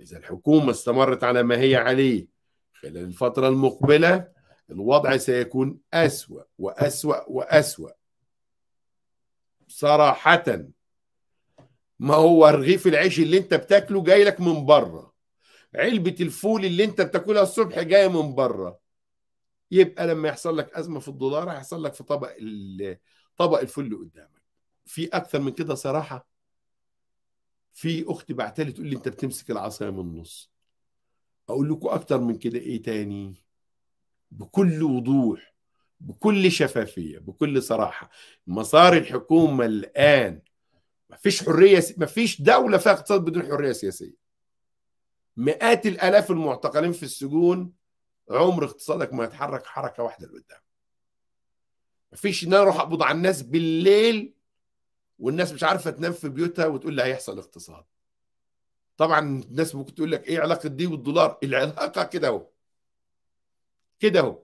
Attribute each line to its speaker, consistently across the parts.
Speaker 1: إذا الحكومة استمرت على ما هي عليه خلال الفترة المقبلة الوضع سيكون أسوأ وأسوأ وأسوأ صراحة ما هو رغيف العيش اللي انت بتاكله جاي لك من بره علبة الفول اللي انت بتاكلها الصبح جاية من بره يبقى لما يحصل لك أزمة في الدولار هيحصل لك في طبق طبق الفل قدامك في أكثر من كده صراحة في اختي بعتلي تقول لي انت بتمسك العصايه من النص اقول لكم اكتر من كده ايه تاني بكل وضوح بكل شفافيه بكل صراحه مسار الحكومه الان ما فيش حريه ما فيش دوله فيها اقتصاد بدون حريه سياسيه مئات الالاف المعتقلين في السجون عمر اقتصادك ما يتحرك حركه واحده لقدام ما فيش ان انا اروح اقبض على الناس بالليل والناس مش عارفه تنام في بيوتها وتقول لي هيحصل اقتصاد طبعا الناس ممكن تقول لك ايه علاقه دي والدولار العلاقه كده اهو كده اهو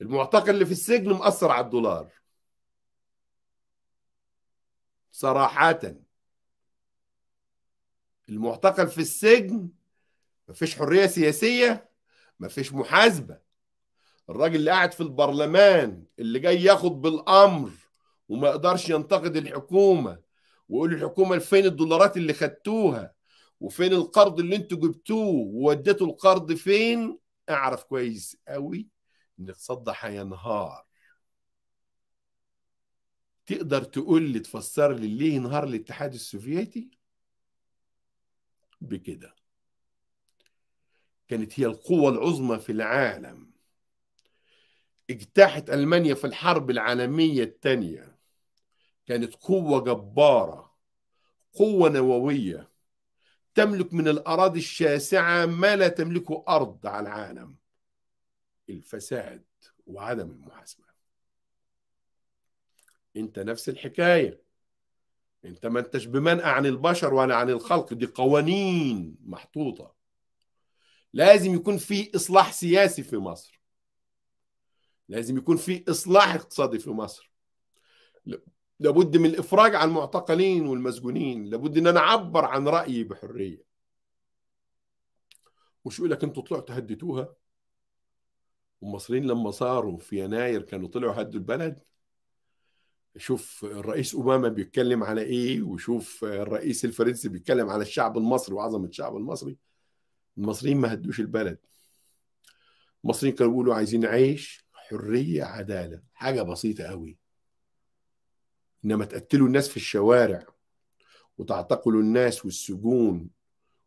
Speaker 1: المعتقل اللي في السجن مأثر على الدولار صراحة المعتقل في السجن مفيش حرية سياسية مفيش محاسبة الراجل اللي قاعد في البرلمان اللي جاي ياخد بالأمر وما يقدرش ينتقد الحكومه ويقول الحكومه فين الدولارات اللي خدتوها وفين القرض اللي انتوا جبتوه ووديتوا القرض فين اعرف كويس قوي ان الاقتصاد ده هينهار تقدر تقول لي تفسر لي ليه انهار الاتحاد السوفيتي بكده كانت هي القوة العظمى في العالم اجتاحت ألمانيا في الحرب العالمية الثانية كانت قوة جبارة قوة نووية تملك من الأراضي الشاسعة ما لا تملكه أرض على العالم الفساد وعدم المحاسبة أنت نفس الحكاية أنت ما أنتش بمنأى عن البشر ولا عن الخلق دي قوانين محطوطة لازم يكون في إصلاح سياسي في مصر لازم يكون في إصلاح اقتصادي في مصر لابد من الافراج عن المعتقلين والمسجونين لابد ان انا اعبر عن رايي بحريه مش يقول لك انتوا طلعتوا هددتوها المصريين لما صاروا في يناير كانوا طلعوا هدوا البلد شوف الرئيس اوباما بيتكلم على ايه وشوف الرئيس الفرنسي بيتكلم على الشعب المصري وعظمه الشعب المصري المصريين ما هدوش البلد المصريين كانوا بيقولوا عايزين عيش حريه عداله حاجه بسيطه قوي انما تقتلوا الناس في الشوارع وتعتقلوا الناس والسجون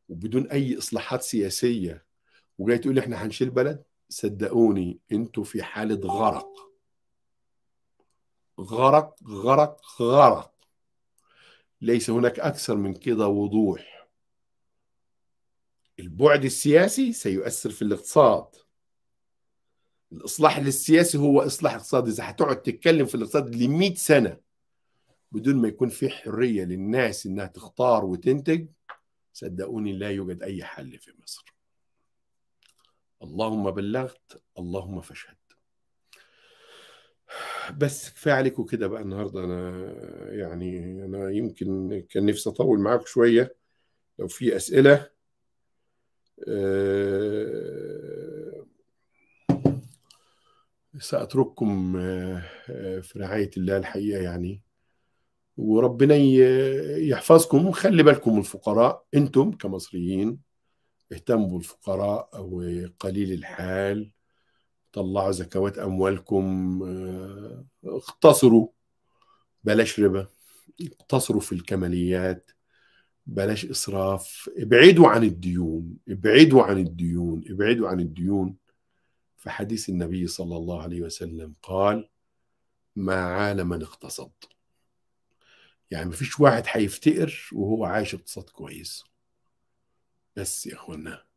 Speaker 1: وبدون اي اصلاحات سياسيه وجاي تقول احنا هنشيل بلد صدقوني انتوا في حاله غرق غرق غرق غرق ليس هناك اكثر من كده وضوح البعد السياسي سيؤثر في الاقتصاد الاصلاح السياسي هو اصلاح اقتصادي اذا هتقعد تتكلم في الاقتصاد ل 100 سنه بدون ما يكون في حريه للناس انها تختار وتنتج صدقوني لا يوجد اي حل في مصر اللهم بلغت اللهم فاشهد بس كفايه عليكم كده بقى النهارده انا يعني انا يمكن كان نفسي اطول معاكم شويه لو في اسئله آه، ساترككم آه، آه، في رعايه الله الحقيقه يعني وربنا يحفظكم خلي بالكم من الفقراء انتم كمصريين اهتموا بالفقراء وقليل الحال طلعوا زكوات اموالكم آه، اقتصروا بلاش ربا اقتصروا في الكماليات بلاش اسراف ابعدوا عن الديون ابعدوا عن الديون ابعدوا عن الديون في حديث النبي صلى الله عليه وسلم قال ما عال من اقتصد يعني مفيش واحد هيفتقر وهو عايش اقتصاد كويس بس يا اخوانا